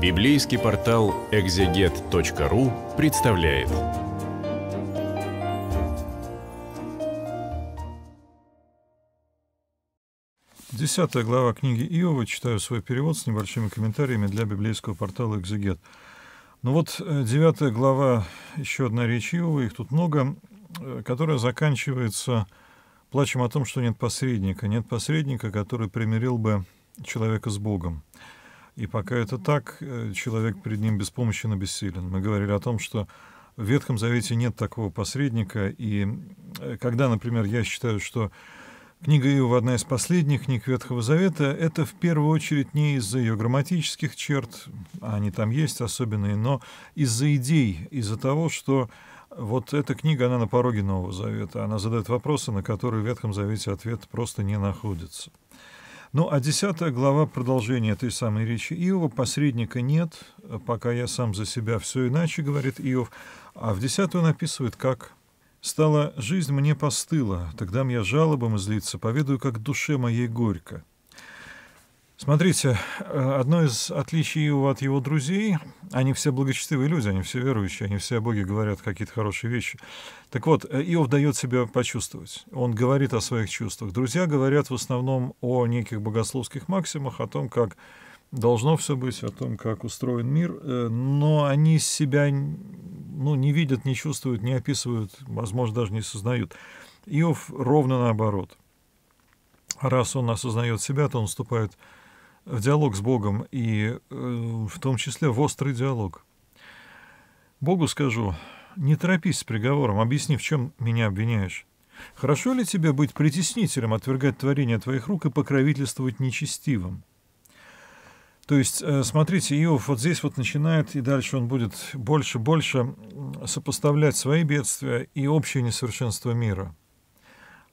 Библейский портал экзегет.ру представляет. Десятая глава книги Иова. Читаю свой перевод с небольшими комментариями для библейского портала «Экзегет». Ну вот, э, девятая глава, еще одна речь Иова, их тут много, э, которая заканчивается плачем о том, что нет посредника. Нет посредника, который примирил бы человека с Богом. И пока это так, э, человек перед ним беспомощен и бессилен. Мы говорили о том, что в Ветхом Завете нет такого посредника. И э, когда, например, я считаю, что книга Иова одна из последних книг Ветхого Завета, это в первую очередь не из-за ее грамматических черт, а они там есть особенные, но из-за идей, из-за того, что вот эта книга, она на пороге Нового Завета. Она задает вопросы, на которые в Ветхом Завете ответ просто не находится. Ну, а десятая глава продолжения этой самой речи Иова, посредника нет, пока я сам за себя все иначе, говорит Иов. А в 10 он описывает, как «Стала жизнь мне постыла, тогда мне жалобам злиться, поведаю, как душе моей горько». Смотрите, э, одно из отличий Иова от его друзей, они все благочестивые люди, они все верующие, они все о Боге говорят какие-то хорошие вещи. Так вот, э, Иов дает себя почувствовать, он говорит о своих чувствах. Друзья говорят в основном о неких богословских максимах, о том, как должно все быть, о том, как устроен мир, э, но они себя ну, не видят, не чувствуют, не описывают, возможно, даже не осознают. Иов ровно наоборот. Раз он осознает себя, то он вступает в в диалог с Богом, и э, в том числе в острый диалог. Богу скажу, не торопись с приговором, объясни, в чем меня обвиняешь. Хорошо ли тебе быть притеснителем, отвергать творение твоих рук и покровительствовать нечестивым? То есть, э, смотрите, Иов вот здесь вот начинает, и дальше он будет больше-больше сопоставлять свои бедствия и общее несовершенство мира.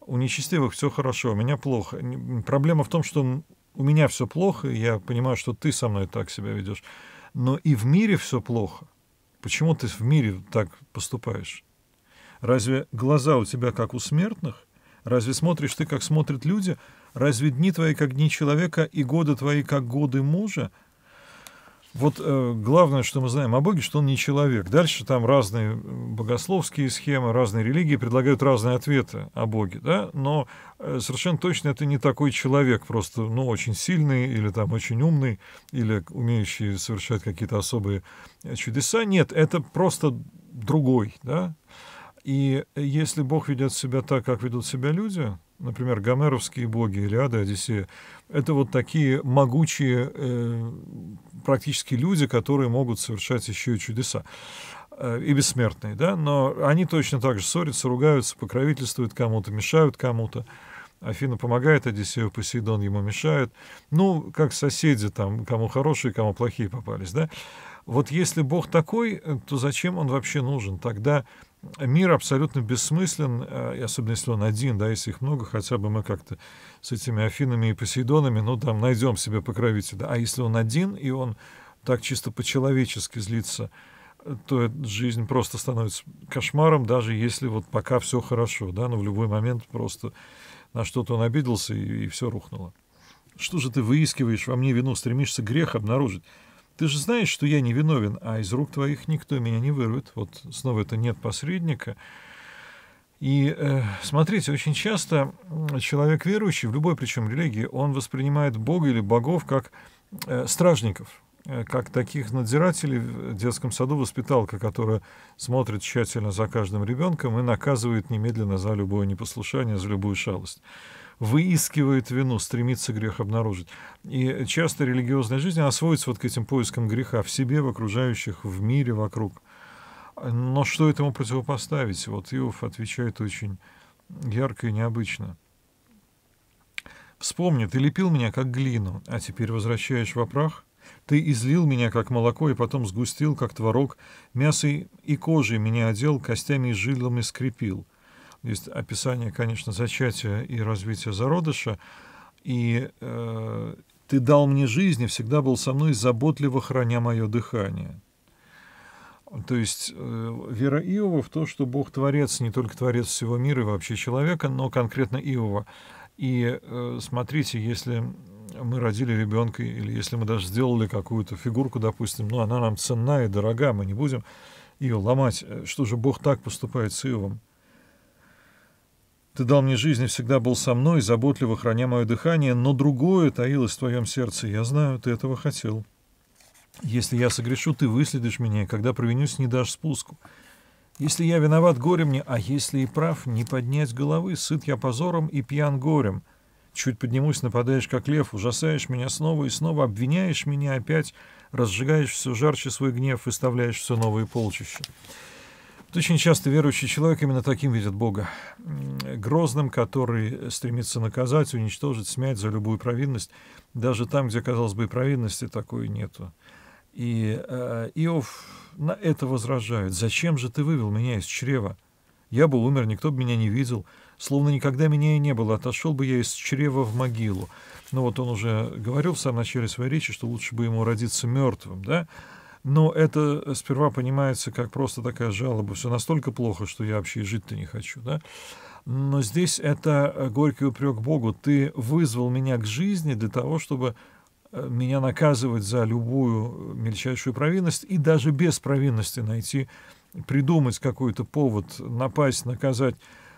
У нечестивых все хорошо, у меня плохо. Проблема в том, что он у меня все плохо, я понимаю, что ты со мной так себя ведешь, но и в мире все плохо. Почему ты в мире так поступаешь? Разве глаза у тебя как у смертных? Разве смотришь ты, как смотрят люди? Разве дни твои, как дни человека, и годы твои, как годы мужа? Вот э, главное, что мы знаем о Боге, что он не человек. Дальше там разные э, богословские схемы, разные религии предлагают разные ответы о Боге, да, но э, совершенно точно это не такой человек, просто, ну, очень сильный или там очень умный, или умеющий совершать какие-то особые э, чудеса. Нет, это просто другой, да. И э, если Бог ведет себя так, как ведут себя люди, например, гомеровские боги, Илиада, Одиссея, это вот такие могучие э, практически люди, которые могут совершать еще и чудеса э, и бессмертные, да, но они точно так же ссорятся, ругаются, покровительствуют кому-то, мешают кому-то. Афина помогает Одиссею, Посейдон ему мешает. Ну, как соседи там, кому хорошие, кому плохие попались, да. Вот если Бог такой, э, то зачем он вообще нужен? Тогда мир абсолютно бессмыслен, э, и особенно если он один, да, если их много, хотя бы мы как-то с этими Афинами и Посейдонами, ну, там, найдем себе покровителя. А если он один, и он так чисто по-человечески злится, э, то жизнь просто становится кошмаром, даже если вот пока все хорошо, да, но в любой момент просто на что-то он обиделся, и, и все рухнуло. Что же ты выискиваешь во мне вину, стремишься грех обнаружить? Ты же знаешь, что я не виновен, а из рук твоих никто меня не вырвет. Вот снова это нет посредника. И э, смотрите, очень часто человек верующий, в любой причем религии, он воспринимает Бога или богов как э, стражников, э, как таких надзирателей в детском саду воспиталка, которая смотрит тщательно за каждым ребенком и наказывает немедленно за любое непослушание, за любую шалость выискивает вину, стремится грех обнаружить. И часто религиозная жизнь освоится вот к этим поискам греха в себе, в окружающих, в мире вокруг. Но что этому противопоставить? Вот Иов отвечает очень ярко и необычно. «Вспомни, ты лепил меня, как глину, а теперь возвращаешь в прах? Ты излил меня, как молоко, и потом сгустил, как творог, мясо и кожей меня одел, костями и жилами скрепил». Есть описание, конечно, зачатия и развития зародыша. И э, «Ты дал мне жизнь и всегда был со мной, заботливо храня мое дыхание». То есть э, вера Иова в то, что Бог творец, не только творец всего мира и вообще человека, но конкретно Иова. И э, смотрите, если мы родили ребенка, или если мы даже сделали какую-то фигурку, допустим, но ну, она нам ценна и дорога, мы не будем ее ломать. Э, что же Бог так поступает с Иовом? Ты дал мне жизнь и всегда был со мной, заботливо храня мое дыхание, но другое таилось в твоем сердце. Я знаю, ты этого хотел. Если я согрешу, ты выследишь меня, и когда провинюсь, не дашь спуску. Если я виноват, горе мне, а если и прав, не поднять головы, сыт я позором и пьян горем. Чуть поднимусь, нападаешь, как лев, ужасаешь меня снова и снова, обвиняешь меня опять, разжигаешь все жарче свой гнев и вставляешь все новые полчища. Очень часто верующий человек именно таким видит Бога. Грозным, который стремится наказать, уничтожить, смять за любую провинность. Даже там, где, казалось бы, провинности такой нету. И э, Иов на это возражает. «Зачем же ты вывел меня из чрева? Я бы умер, никто бы меня не видел. Словно никогда меня и не было. Отошел бы я из чрева в могилу». Но ну вот он уже говорил в самом начале своей речи, что лучше бы ему родиться мертвым, да? Но это э, сперва понимается как просто такая жалоба. Все настолько плохо, что я вообще жить-то не хочу. Да? Но здесь это э, горький упрек Богу. Ты вызвал меня к жизни для того, чтобы э, меня наказывать за любую мельчайшую провинность и даже без провинности найти, придумать какой-то повод, напасть, наказать.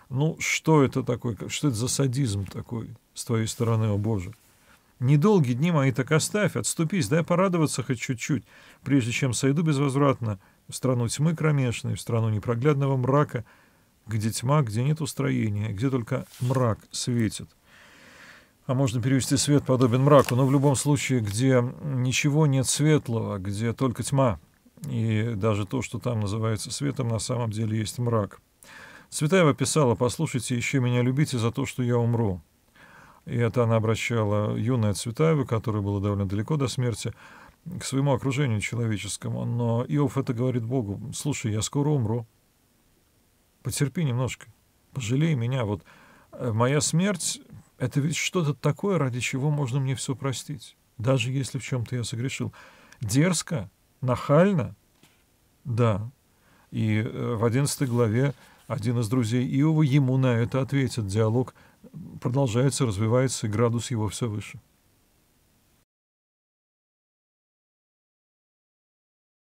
Ну, что это такое? Что это за садизм такой с твоей стороны, о Боже? Недолгие дни мои так оставь, отступись, дай порадоваться хоть чуть-чуть, прежде чем сойду безвозвратно в страну тьмы кромешной, в страну непроглядного мрака, где тьма, где нет устроения, где только мрак светит. А можно перевести свет подобен мраку, но в любом случае, где ничего нет светлого, где только тьма. И даже то, что там называется светом, на самом деле есть мрак. Цветаева писала «Послушайте, еще меня любите за то, что я умру» и это она обращала юная Цветаева, которая была довольно далеко до смерти, к своему окружению человеческому. Но Иов это говорит Богу, слушай, я скоро умру, потерпи немножко, пожалей меня, вот э, моя смерть — это ведь что-то такое, ради чего можно мне все простить, даже если в чем-то я согрешил. Дерзко, нахально, да. И э, в 11 главе один из друзей Иова ему на это ответит диалог — продолжается, развивается, и градус его все выше.